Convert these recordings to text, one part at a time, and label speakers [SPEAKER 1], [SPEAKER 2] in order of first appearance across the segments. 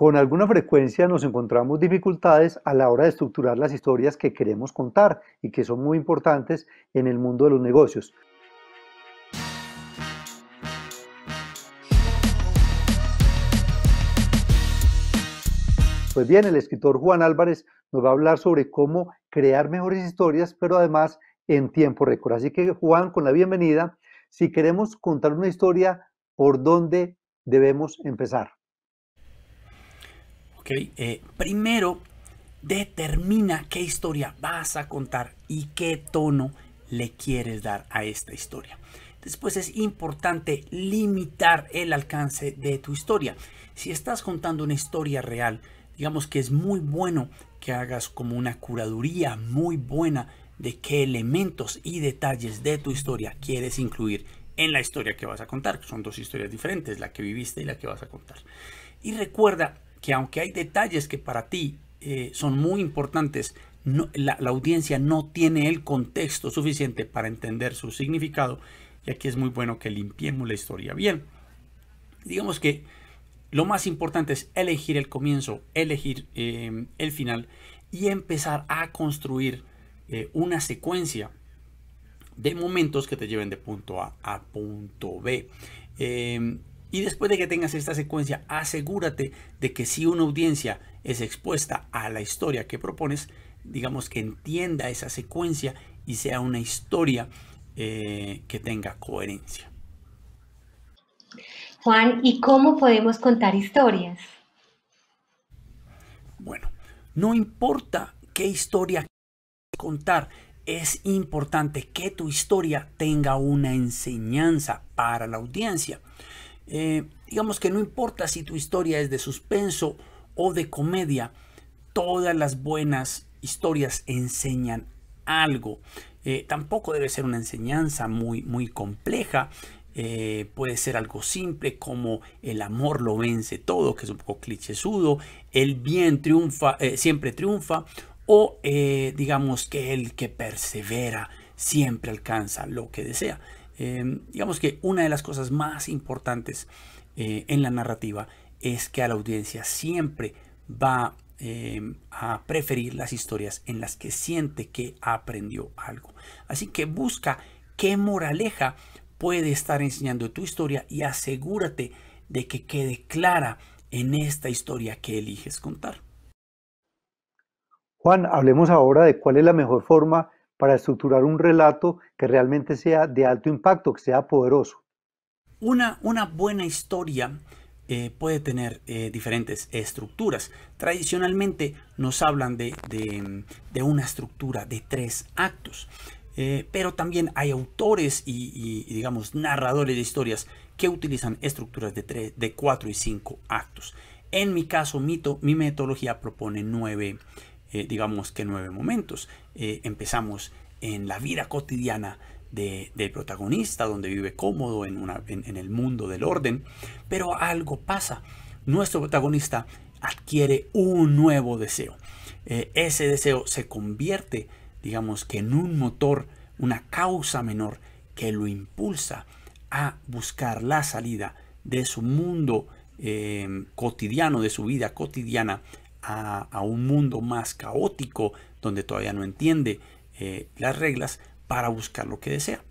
[SPEAKER 1] Con alguna frecuencia nos encontramos dificultades a la hora de estructurar las historias que queremos contar y que son muy importantes en el mundo de los negocios. Pues bien, el escritor Juan Álvarez nos va a hablar sobre cómo crear mejores historias, pero además en tiempo récord. Así que Juan, con la bienvenida, si queremos contar una historia, ¿por dónde debemos empezar? Eh, primero, determina qué historia vas a contar y qué tono le quieres dar a esta historia. Después es importante limitar el alcance de tu historia. Si estás contando una historia real, digamos que es muy bueno que hagas como una curaduría muy buena de qué elementos y detalles de tu historia quieres incluir en la historia que vas a contar, son dos historias diferentes, la que viviste y la que vas a contar. Y recuerda que aunque hay detalles que para ti eh, son muy importantes, la, audiencia no tiene el contexto suficiente para entender su significado. Y aquí es muy bueno que limpiemos la historia. Bien, digamos que lo más importante es elegir el comienzo, elegir em, el final y empezar a construir eh, una secuencia de momentos que te lleven de punto A a punto B. Em, y después de que tengas esta secuencia, asegúrate de que si una audiencia es expuesta a la historia que propones, digamos que entienda esa secuencia y sea una historia eh, que tenga coherencia. Juan, ¿y cómo podemos contar historias? Bueno, no importa qué historia contar, es importante que tu historia tenga una enseñanza para la audiencia. Eh, digamos que no importa si tu historia es de suspenso o de comedia, todas las buenas historias enseñan algo. Eh, tampoco debe ser una enseñanza muy, muy compleja. Eh, puede ser algo simple como el amor lo vence todo, que es un poco clichésudo, el bien triunfa, siempre triunfa, o digamos que el que persevera siempre alcanza lo que desea. Em, digamos que una de las cosas más importantes eh, en la narrativa es que a la audiencia siempre va em, a preferir las historias en las que siente que aprendió algo. Así que busca qué moraleja puede estar enseñando tu historia y asegúrate de que quede clara en esta historia que eliges contar. Juan, hablemos ahora de cuál es la mejor forma para estructurar un relato que realmente sea de alto impacto, que sea poderoso. Una, buena historia eh, puede tener eh, diferentes estructuras. Tradicionalmente nos hablan de, una estructura de tres actos, eh, pero también hay autores y, digamos narradores de historias que utilizan estructuras de, tres, de cuatro y cinco actos. En mi caso, Mito, mi metodología propone nueve eh, digamos que nueve momentos. Eh, empezamos en la vida cotidiana de, del protagonista, donde vive cómodo en, una, en, el mundo del orden, pero algo pasa. Nuestro protagonista adquiere un nuevo deseo. Eh, ese deseo se convierte, digamos que en un motor, una causa menor que lo impulsa a buscar la salida de su mundo cotidiano, de su vida cotidiana, a, un mundo más caótico donde todavía no entiende eh, las reglas para buscar lo que desea.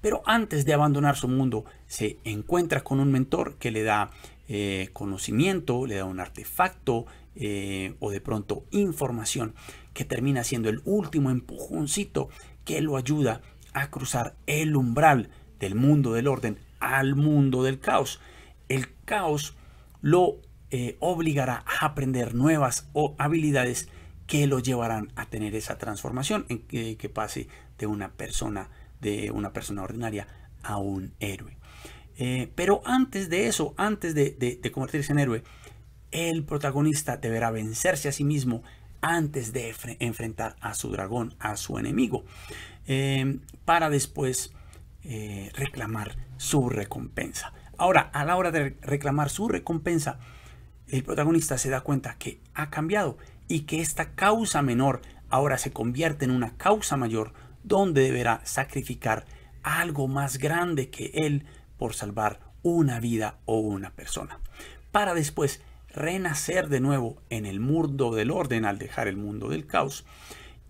[SPEAKER 1] Pero antes de abandonar su mundo, se encuentra con un mentor que le da eh, conocimiento, le da un artefacto eh, o de pronto información que termina siendo el último empujoncito que lo ayuda a cruzar el umbral del mundo del orden al mundo del caos. El caos lo eh, obligará a aprender nuevas habilidades que lo llevarán a tener esa transformación en que, pase de una persona de una persona ordinaria a un héroe. Eh, pero antes de eso, antes de, convertirse en héroe, el protagonista deberá vencerse a sí mismo antes de enfrentar a su dragón, a su enemigo, eh, para después reclamar su recompensa. Ahora, a la hora de reclamar su recompensa, el protagonista se da cuenta que ha cambiado y que esta causa menor ahora se convierte en una causa mayor donde deberá sacrificar algo más grande que él por salvar una vida o una persona, para después renacer de nuevo en el mundo del orden al dejar el mundo del caos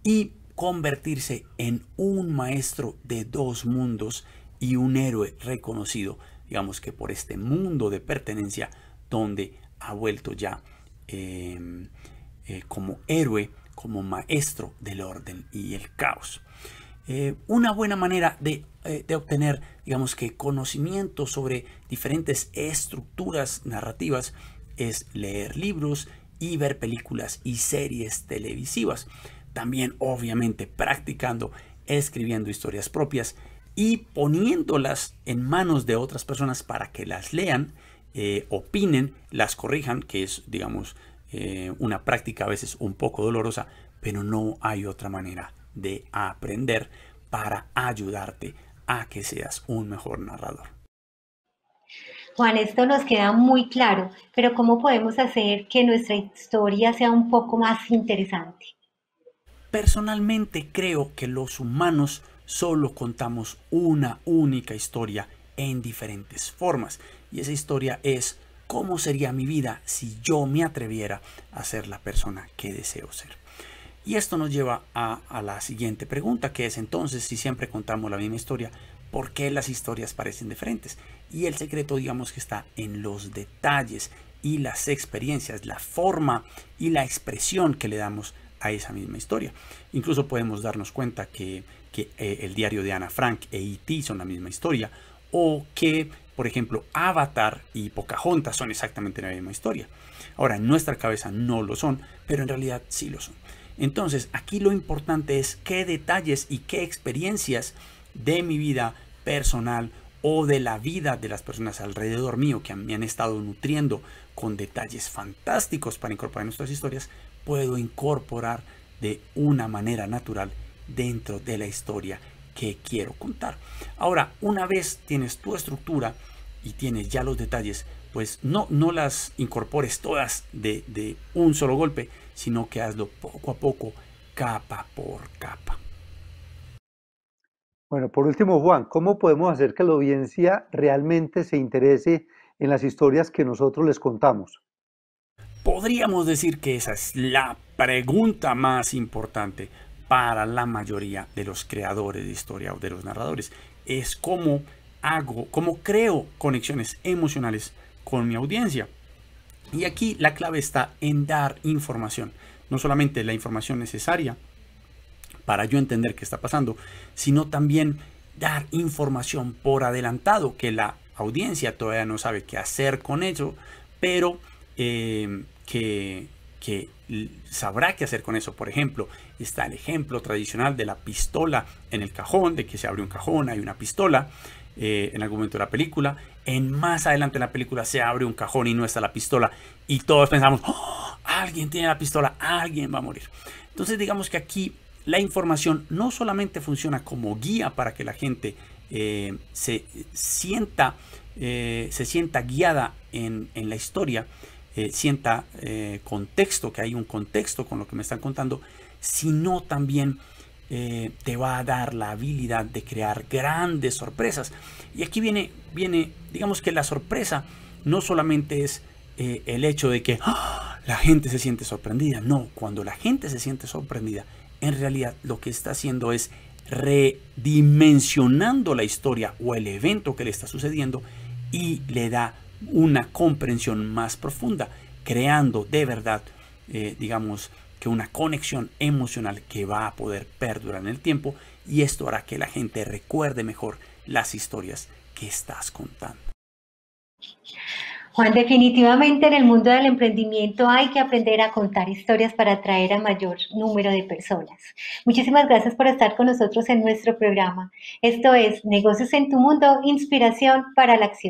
[SPEAKER 1] y convertirse en un maestro de dos mundos y un héroe reconocido, digamos que por este mundo de pertenencia donde ha vuelto ya em, eh, como héroe, como maestro del orden y el caos. Eh, una buena manera eh, de, obtener, digamos que, conocimiento sobre diferentes estructuras narrativas es leer libros y ver películas y series televisivas. También, obviamente, practicando, escribiendo historias propias y poniéndolas en manos de otras personas para que las lean eh, opinen, las corrijan, que es, digamos, eh, una práctica a veces un poco dolorosa, pero no hay otra manera de aprender para ayudarte a que seas un mejor narrador. Juan, esto nos queda muy claro, pero ¿cómo podemos hacer que nuestra historia sea un poco más interesante? Personalmente creo que los humanos solo contamos una única historia en diferentes formas. Y esa historia es cómo sería mi vida si yo me atreviera a ser la persona que deseo ser. Y esto nos lleva a, la siguiente pregunta, que es entonces, si siempre contamos la misma historia, ¿por qué las historias parecen diferentes? Y el secreto, digamos que está en los detalles y las experiencias, la forma y la expresión que le damos a esa misma historia. Incluso podemos darnos cuenta que, eh, el diario de Ana Frank e it e son la misma historia, o que, por ejemplo, Avatar y Pocahontas son exactamente la misma historia. Ahora, en nuestra cabeza no lo son, pero en realidad sí lo son. Entonces, aquí lo importante es qué detalles y qué experiencias de mi vida personal o de la vida de las personas alrededor mío que me han estado nutriendo con detalles fantásticos para incorporar en nuestras historias, puedo incorporar de una manera natural dentro de la historia que quiero contar. Ahora, una vez tienes tu estructura y tienes ya los detalles, pues no, no las incorpores todas de, de un solo golpe, sino que hazlo poco a poco, capa por capa. Bueno, por último, Juan, ¿cómo podemos hacer que la audiencia realmente se interese en las historias que nosotros les contamos? Podríamos decir que esa es la pregunta más importante para la mayoría de los creadores de historia o de los narradores. Es como hago, como creo conexiones emocionales con mi audiencia. Y aquí la clave está en dar información, no solamente la información necesaria para yo entender qué está pasando, sino también dar información por adelantado que la audiencia todavía no sabe qué hacer con eso, pero eh, que que sabrá qué hacer con eso. Por ejemplo, está el ejemplo tradicional de la pistola en el cajón, de que se abre un cajón, hay una pistola eh, en algún momento de la película. En más adelante en la película se abre un cajón y no está la pistola. Y todos pensamos, ¡Oh! alguien tiene la pistola, alguien va a morir. Entonces digamos que aquí la información no solamente funciona como guía para que la gente eh, se, sienta, eh, se sienta guiada en la historia, eh, sienta eh, contexto, que hay un contexto con lo que me están contando, sino también eh, te va a dar la habilidad de crear grandes sorpresas. Y aquí viene, viene digamos que la sorpresa no solamente es el hecho de que ¡ah! la gente se siente sorprendida, no, cuando la gente se siente sorprendida, en realidad lo que está haciendo es redimensionando la historia o el evento que le está sucediendo y le da una comprensión más profunda, creando de verdad, eh, digamos, que una conexión emocional que va a poder perdurar en el tiempo y esto hará que la gente recuerde mejor las historias que estás contando. Juan, definitivamente en el mundo del emprendimiento hay que aprender a contar historias para atraer a mayor número de personas. Muchísimas gracias por estar con nosotros en nuestro programa. Esto es Negocios en tu Mundo, Inspiración para la Acción.